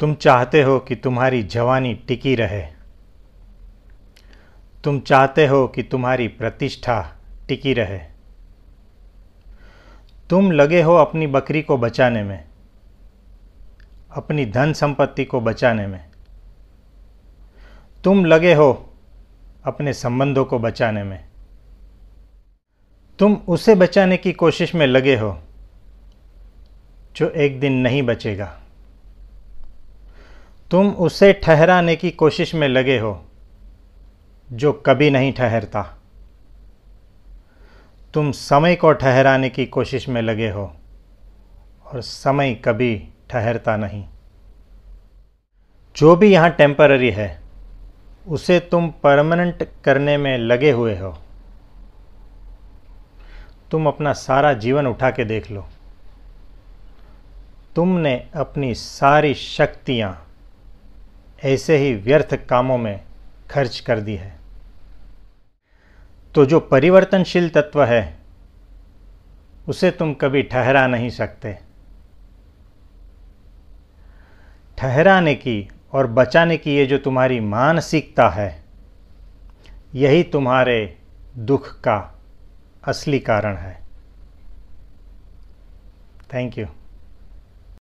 तुम चाहते हो कि तुम्हारी जवानी टिकी रहे तुम चाहते हो कि तुम्हारी प्रतिष्ठा टिकी रहे तुम लगे हो अपनी बकरी को बचाने में अपनी धन संपत्ति को बचाने में तुम लगे हो अपने संबंधों को बचाने में तुम उसे बचाने की कोशिश में लगे हो जो एक दिन नहीं बचेगा तुम उसे ठहराने की कोशिश में लगे हो जो कभी नहीं ठहरता तुम समय को ठहराने की कोशिश में लगे हो और समय कभी ठहरता नहीं जो भी यहाँ टेम्पररी है उसे तुम परमानेंट करने में लगे हुए हो तुम अपना सारा जीवन उठा के देख लो तुमने अपनी सारी शक्तियाँ ऐसे ही व्यर्थ कामों में खर्च कर दी है तो जो परिवर्तनशील तत्व है उसे तुम कभी ठहरा नहीं सकते ठहराने की और बचाने की ये जो तुम्हारी मानसिकता है यही तुम्हारे दुख का असली कारण है थैंक यू